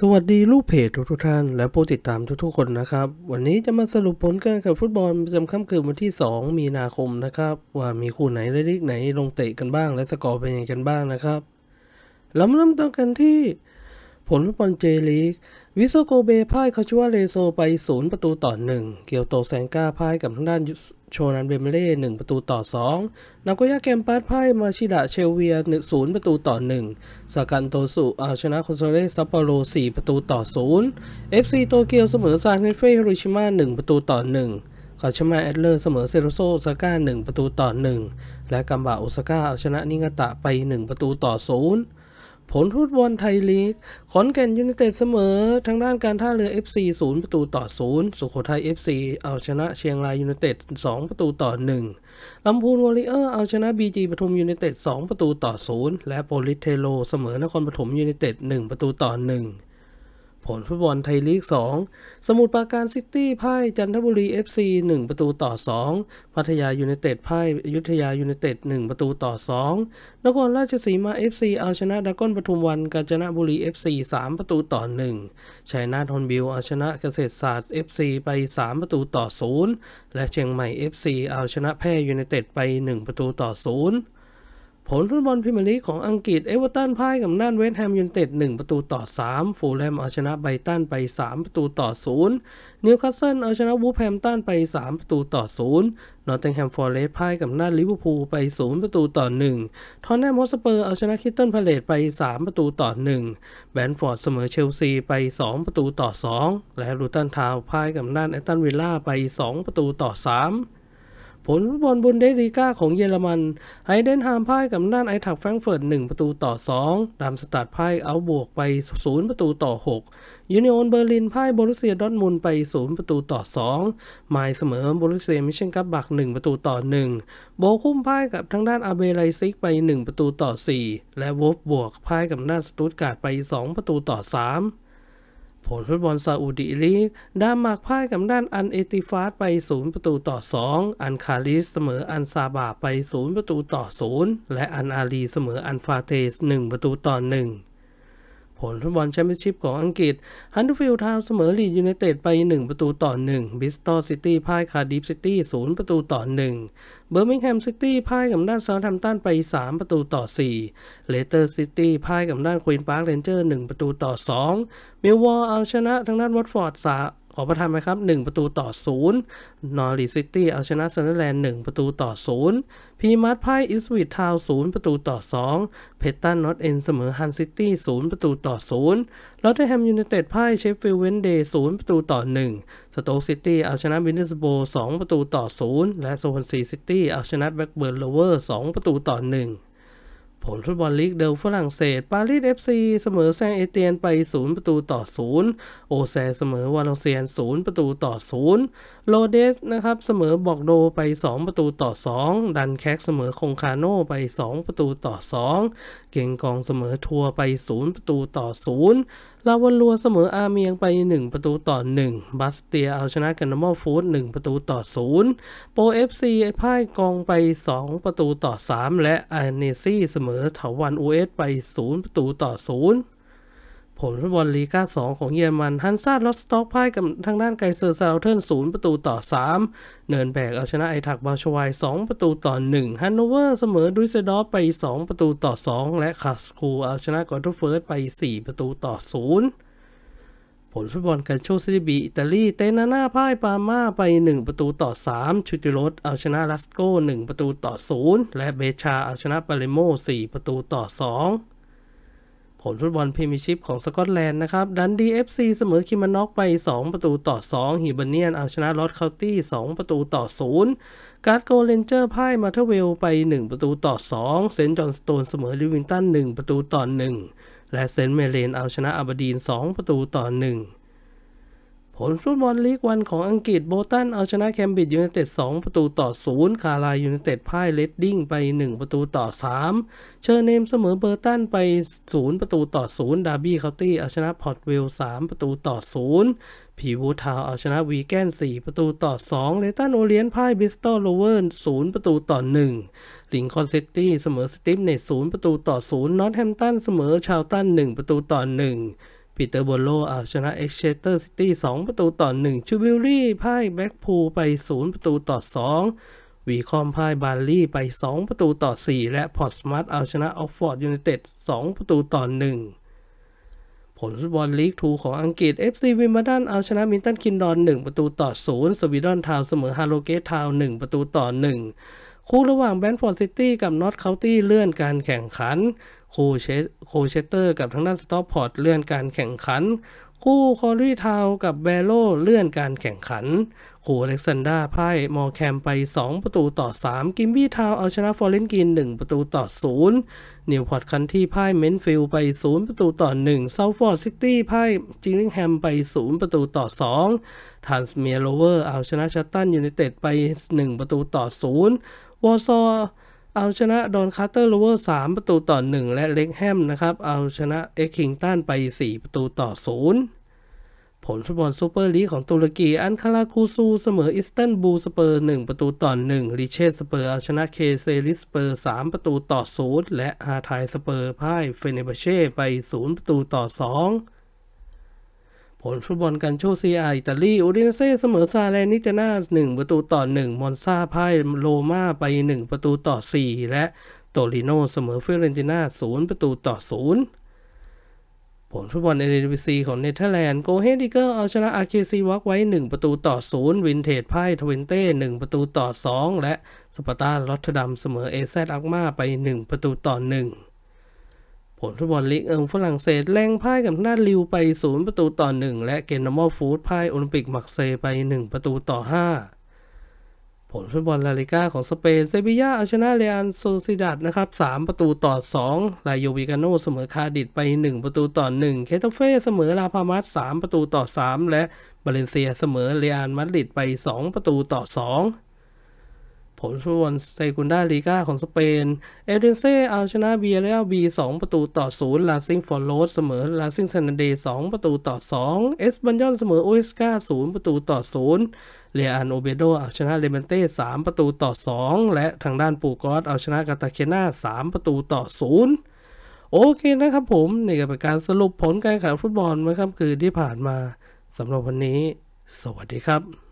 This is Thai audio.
สวัสดีลูกเพจทุกทุกท่าน และผู้ติดตามทุกทุกคนนะครับ วันนี้จะมาสรุปผลการแข่งฟุตบอลประจำค่ำคืนวันที่ 2 มีนาคมนะครับ ว่ามีคู่ไหนและลีกไหนลงเตะกันบ้าง และสกอร์เป็นยังไงกันบ้างนะครับเราเริ่มต้นกันที่ผลฟุตบอลเจลีกวิโซโกเบพ่ายคาชัวเลโซไป 0 ประตูต่อ 1 เกียวโตแซงกาพ่ายกับทางด้านโชนันเบเมเล่ 1 ประตูต่อ 2 นากโกย่าแกมปาสพ่ายมาชิดะเชลเวีย0ประตูต่อ 1สากันโตสุเอาชนะคอนโซเลซัปโปโร 4 ประตูต่อ0 FC โตเกียวเสมอซานเฟ์ฮโรชิมา1 ประตูต่อ1คาชิมาแอดเลอร์เสมอเซโรโซสาก้า 1 ประตูต่อ 1 และกัมบาโอซาก้าเอาชนะนิงาตะไป 1 ประตูต่อ 0ผลฟุตบอลไทยลีก ขอนแก่นยูนนเต็ดเสมอ ทางด้านการท่าเรือ FC 0 ประตูต่อ 0 สุโขทัย FC เอาชนะเชียงรายยูนนเต็ด2ประตูต่อ 1 ลำพูนวอริเออร์เอาชนะ BG ปทุมยูนนเต็ด2ประตูต่อ 0 และโปลิเทโลเสมอนครปฐมยูนนเต็ด1ประตูต่อ 1ผลฟุตบอลไทยลีก 2 สมุทรปราการซิตี้พ่ายจันทบุรี FC 1ประตูต่อ 2 พัทยายูเนเต็ดพ่ายยุทธยายูเนเต็ด1ประตูต่อ 2นครราชสีมา FC เอาชนะดากอนปทุมวันกาญจนบุรี FC 3ประตูต่อ 1ชัยนาทฮอนบิลเอาชนะเกษตรศาสตร์ FC ไป3 ประตูต่อ0และเชียงใหม่ FC เอาชนะแพร่ยูเนเต็ดไป 1 ประตูต่อ0ผลฟุตบอลพรีเมียร์ลีกของอังกฤษ เอเวอร์ตันพ่ายกับน่านเวสต์แฮมยูไนเต็ด1ประตูต่อ 3 ฟูลแลมเอาชนะไบตันไป 3 ประตูต่อ0นิวคาสเซิลเอาชนะวูฟแฮมตันไป 3 ประตูต่อ0นอร์ติงแฮมฟอร์เรสพ่ายกับน่านลิเวอร์พูลไป 0 ประตูต่อ 1ทอนแนมฮอสเปอร์เอาชนะคิตเติลพาเลตไป 3 ประตูต่อ 1 แบนฟอร์ดเสมอเชลซีไป 2 ประตูต่อ 2 และลูตันทาวพ่ายกับน่านแอตตันวิลล่าไป 2 ประตูต่อ 3ผลบอลบุนเดสลีกาของเยอรมันไฮเดนฮามพ่ายกับด้านไอทักแฟรงเฟิร์ต1ประตูต่อ 2ดามสตาร์ดพ่ายเอาบวกไป 0 ประตูต่อ 6 ยูเนียนเบอร์ลินพ่ายบรุเซียดอทมุนไป 0 ประตูต่อ2ไมายเสมอบรุเซียมิเชนกับบบัก 1 ประตูต่อ 1 โบคุ้มพ่ายกับทางด้านอาเบไลซิกไป 1 ประตูต่อ 4 และวอฟบวกพ่ายกับด้านสตุตการ์ดไป 2 ประตูต่อ 3ผลฟุตบอลซาอุดีลีกด้ามากพ่ายกับด้านอันเอติฟาสไป 0 ประตูต่อ 2 อันคาลิสเสมออันซาบาไป 0 ประตูต่อ 0 และอันอาลีเสมออันฟาเตส1 ประตูต่อ 1ผลฟุตบอลแชมเปี้ยนชิพของอังกฤษ ฮันดูฟิลด์ทาวเสมอลีดยูไนเต็ด ไป 1 ประตูต่อ1บิสตอลซิตี้พ่ายคาร์ดิฟซิตี้ 0 ประตูต่อ1เบอร์มิงแฮมซิตี้พ่ายกับด้านเซาท์แฮมตันไป 3 ประตูต่อ4เลสเตอร์ซิตี้พ่ายกับด้านควีนพาร์คเรนเจอร์1 ประตูต่อ 2มิลวอลเอาชนะทางด้านวอตฟอร์ด3ขอประทานไปครับ 1 ประตูต่อ0นอริซิตี้ เอาชนะเซนเดอร์แลนด์ 1 ประตูต่อ0พีมาร์ทไพ่อิสวิททาวน์0ประตูต่อ 2 เพตตันนอตเอนเสมอฮันซิตี้0ประตูต่อ0ลอตเทอร์แฮมยูไนเต็ดไพ่เชฟฟิลด์เวนเดย์0ประตูต่อ 1สโตกซิตี้ เอาชนะบินเดสโบ 2 ประตูต่อ 0 และโซนซีซิตี้ เอาชนะแบ็กเบิร์นโลเวอร์ 2 ประตูต่อ 1ผลฟุตบอลลีกเดลฝรั่งเศสปารีสเอฟซีเสมอแซงเอเตียนไป0ประตูต่อ0 โอแซเสมอวาเลเซียน0ประตูต่อ0 โลเดสนะครับเสมอบอกโดไป 2 ประตูต่อ 2 ดันแคกเสมอคงคาโนไป 2 ประตูต่อ 2 เก่งกองเสมอทัว ไป0ประตูต่อ 0ลาวันลัวเสมออาเมียงไป 1 ประตูต่อ 1 บัสเตียเอาชนะกันนมอฟูด1ประตูต่อ 0 โปเอฟซีพ่ายกองไป 2 ประตูต่อ 3 และอาเนซี่เสมอถาวันอูเอสไป 0 ประตูต่อ 0ผลฟุตบอลลีกาสองของเยอรมันฮันซาลอสต็อกไพ่กับทางด้านไกเซอร์ซาลเทิร์นศูนย์ประตูต่อสามเนินแบกเอาชนะไอทักบาชวายงประตูต่อหนึ่งฮันโนเวอร์เสมอดุยเซดอฟไปสองประตูต่อสองและคาสคูเอาชนะกอร์ทเฟิร์สไปสี่ประตูต่อศูนย์ผลฟุตบอลกันโชซิลิบีอิตาลี เตนาน่าพ่ายปาม่าไปหนึ่งประตูต่อสามชูติโรสเอาชนะลัสโกหนึ่งประตูต่อศูนย์และเบชาเอาชนะปาเลโมสี่ประตูต่อสองผลฟุตบอลพรีเมียร์ชิพของสกอตแลนด์นะครับ ดันดีเอฟซีเสมอคิมานอกไป 2 ประตูต่อ2ฮิบันเนียนเอาชนะลอตเคาตี้ 2 ประตูต่อ0การ์ดโกเลนเจอร์พ่ายมาเทเวลไป 1 ประตูต่อ 2เซนต์จอห์นสโตนเสมอลิวินตัน 1 ประตูต่อ 1และเซนต์เมเลนเอาชนะอาบดีน 2 ประตูต่อ 1ผลฟุตบอลลีกวันของอังกฤษโบตันเอาชนะแคมบิดยูไนเต็ด2ประตูต่อ0คาลายยูไนเต็ดพ่ายเลดดิ้งไป 1 ประตูต่อ 3 เชอร์เนมเสมอเบอร์ตันไป 0 ประตูต่อ0ดาร์บี้เคาน์ตี้เอาชนะพอร์ตเวล3ประตูต่อ0พีวูทาวเอาชนะวีแกน4 ประตูต่อ2เลตันโอเลียนพ่ายบิสตอลโลเวอร์0ประตูต่อ1ลิงคอนเซตตี้เสมอสติมเนต0ประตูต่อ0นอตแฮมตันเสมอชาวตัน1 ประตูต่อ 1ปีเตอร์โบโลเอาชนะเอ็กเชสเตอร์ซิตี้2ประตูต่อ 1ชูบิลลี่พ่ายแบ็กพูลไป 0 ประตูต่อ 2 วีคอมพ่ายบาร์ลี่ไป 2 ประตูต่อ 4 และพอตสมาร์ทเอาชนะออฟฟอร์ดยูไนเต็ด2ประตูต่อ 1 ผลฟุตบอลลีกทูของอังกฤษ FC วิมเบลดันเอาชนะมินตันคินดอน 1 ประตูต่อ 0 สวีดอนทาวเสมอฮาโลเกตทาว1ประตูต่อ 1 คู่ระหว่างแบนฟอร์ดซิตี้กับนอตเคาน์ตี้เลื่อนการแข่งขันโคเชสเตอร์กับทางด้านสต็อปพอร์ตเลื่อนการแข่งขัน คู่คอรีทาวกับเบโลเลื่อนการแข่งขันคู่อเล็กซานดาพ่ายมอแคมไป 2 ประตูต่อ 3 กิมบี้ทาวเอาชนะฟอร์เรนกิน1 ประตูต่อ 0นิวพอร์ตคันที่พ่ายเมนฟิลไป 0 ประตูต่อ1เซาฟอร์ดซิตี้พ่ายจิงลิงแฮมไป 0 ประตูต่อ2ทานสเมียโลเวอร์เอาชนะชัตตันยูไนเต็ดไป 1 ประตูต่อ 0วอ์ซอเอาชนะดอนคาร์เตอร์ลูเวอร์3ประตูต่อ 1และเล็กแฮมนะครับเอาชนะเอ็กคิงตันไป 4 ประตูต่อ 0 ผลฟุตบอลซูเปอร์ลีกของตุรกีอันคาราคูซูเสมออิสตันบูลสเปอร์ 1 ประตูต่อ1ริเชสสเปอร์เอาชนะเคเซริสเปอร์ 3 ประตูต่อ0และฮาไทยสเปอร์พ่ายเฟเนบเช่ไป0ประตูต่อ 2ผลฟุตบอลกันโชซีอาอิตาลีอูดินเซ่ เสมอซาเลนิเจนา1 ประตูต่อ 1 มอนซาพ่ายโรมาไป 1 ประตูต่อ 4 และโตลิโนเสมอเฟรนติน่า0 ประตูต่อ 0 ผลฟุตบอลเอเดนซีของเนเธอร์แลนด์ โกเฮดิเกอร์เอาชนะอาเคซีวักไว้ 1 ประตูต่อ 0 วินเทจพ่ายทเวนเต้ 1 ประตูต่อ 2 และสปาร์ตาลอตเทดัม เสมอเอเซดอักมา ไป1 ประตูต่อ 1ผลฟุตบอลลีกเอิงฝรั่งเศสแรงพ่ายกับหา้าลิวไป 0 ประตูต่อ 1 และเกนนามอลฟูดพ่ายโอลิมปิกมักเซไป 1 ประตูต่อ 5 ผลฟุตบอลลาลิก้าของสเปน เซบียาเอาชนะเรอัลโซซิดัดนะครับ3ประตูต่อ2ลาโยวิกาโนเสมอคาดิดไป 1 ประตูต่อ 1เคตาเฟ่เสมอลาพามัส3 ประตูต่อ 3 และบาเลนเซียเสมอเรอัลมาดริดไป 2 ประตูต่อ 2ผลส่วนเซกุนดาลีกาของสเปนเอเดนเซ่เอาชนะเบียเรลบีสองประตูต่อศูนย์ลาซิงฟอร์โรสเสมอลาซิงเซนเดย์สองประตูต่อสองเอสบันยอนเสมอโอเอสกาศูนย์ประตูต่อศูนย์เลียนโอเบโดเอาชนะเลเมนเต้สามประตูต่อสองและทางด้านปูกอสเอาชนะกาตาเคนาสามประตูต่อศูนย์โอเคนะครับผมนี่ก็เป็นการสรุปผลการแข่งฟุตบอลเมื่อค่ำคืนที่ผ่านมาสำหรับวันนี้ สวัสดีครับ